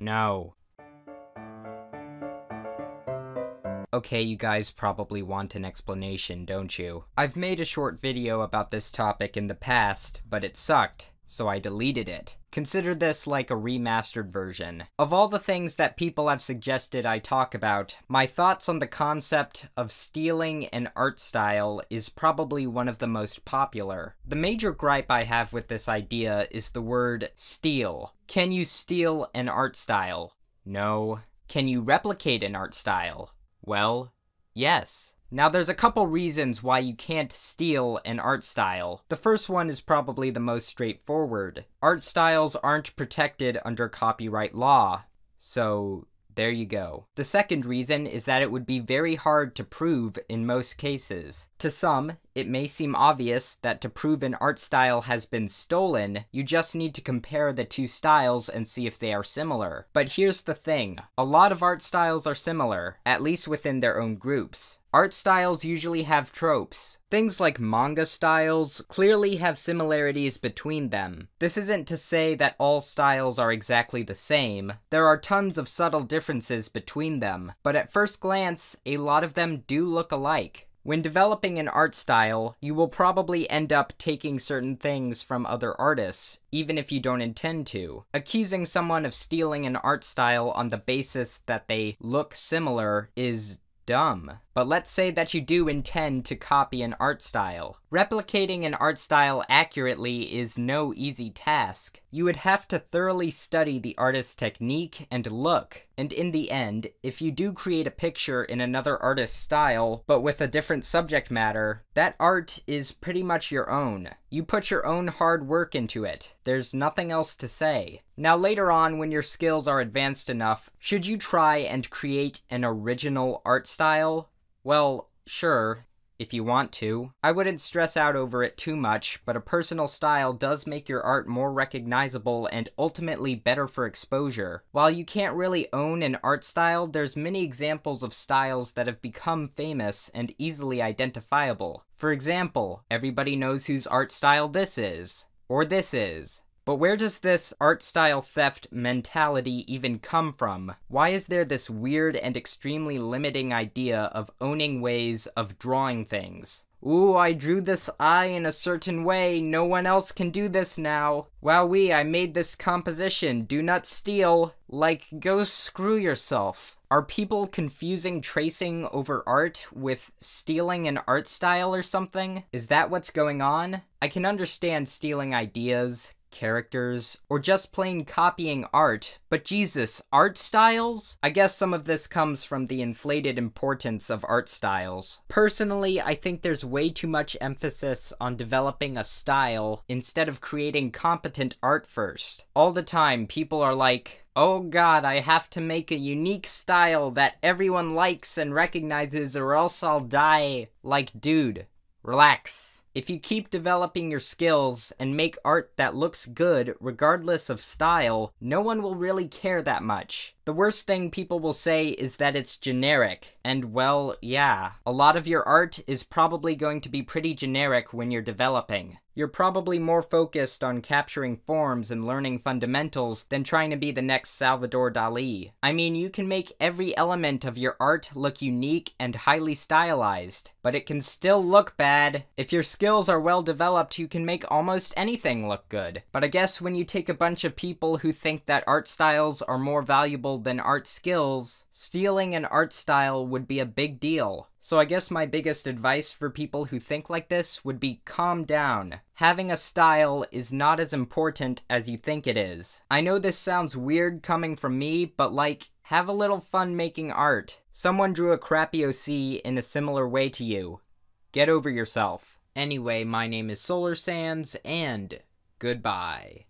No. Okay, you guys probably want an explanation, don't you? I've made a short video about this topic in the past, but it sucked so I deleted it. Consider this like a remastered version. Of all the things that people have suggested I talk about, my thoughts on the concept of stealing an art style is probably one of the most popular. The major gripe I have with this idea is the word steal. Can you steal an art style? No. Can you replicate an art style? Well, yes. Now there's a couple reasons why you can't steal an art style. The first one is probably the most straightforward. Art styles aren't protected under copyright law, so there you go. The second reason is that it would be very hard to prove in most cases. To some, it may seem obvious that to prove an art style has been stolen, you just need to compare the two styles and see if they are similar. But here's the thing, a lot of art styles are similar, at least within their own groups. Art styles usually have tropes. Things like manga styles clearly have similarities between them. This isn't to say that all styles are exactly the same. There are tons of subtle differences between them, but at first glance, a lot of them do look alike. When developing an art style, you will probably end up taking certain things from other artists, even if you don't intend to. Accusing someone of stealing an art style on the basis that they look similar is dumb but let's say that you do intend to copy an art style. Replicating an art style accurately is no easy task. You would have to thoroughly study the artist's technique and look, and in the end, if you do create a picture in another artist's style, but with a different subject matter, that art is pretty much your own. You put your own hard work into it. There's nothing else to say. Now later on, when your skills are advanced enough, should you try and create an original art style? Well, sure, if you want to. I wouldn't stress out over it too much, but a personal style does make your art more recognizable and ultimately better for exposure. While you can't really own an art style, there's many examples of styles that have become famous and easily identifiable. For example, everybody knows whose art style this is, or this is, but where does this art style theft mentality even come from? Why is there this weird and extremely limiting idea of owning ways of drawing things? Ooh, I drew this eye in a certain way, no one else can do this now. Wowee, I made this composition, do not steal. Like, go screw yourself. Are people confusing tracing over art with stealing an art style or something? Is that what's going on? I can understand stealing ideas, characters, or just plain copying art, but Jesus, art styles? I guess some of this comes from the inflated importance of art styles. Personally, I think there's way too much emphasis on developing a style instead of creating competent art first. All the time, people are like, oh god, I have to make a unique style that everyone likes and recognizes or else I'll die. Like, dude, relax. If you keep developing your skills and make art that looks good, regardless of style, no one will really care that much. The worst thing people will say is that it's generic, and well, yeah. A lot of your art is probably going to be pretty generic when you're developing. You're probably more focused on capturing forms and learning fundamentals than trying to be the next Salvador Dali. I mean, you can make every element of your art look unique and highly stylized, but it can still look bad. If your skills are well developed, you can make almost anything look good. But I guess when you take a bunch of people who think that art styles are more valuable than art skills, Stealing an art style would be a big deal. So I guess my biggest advice for people who think like this would be calm down. Having a style is not as important as you think it is. I know this sounds weird coming from me, but like, have a little fun making art. Someone drew a crappy OC in a similar way to you. Get over yourself. Anyway, my name is Solar Sands, and goodbye.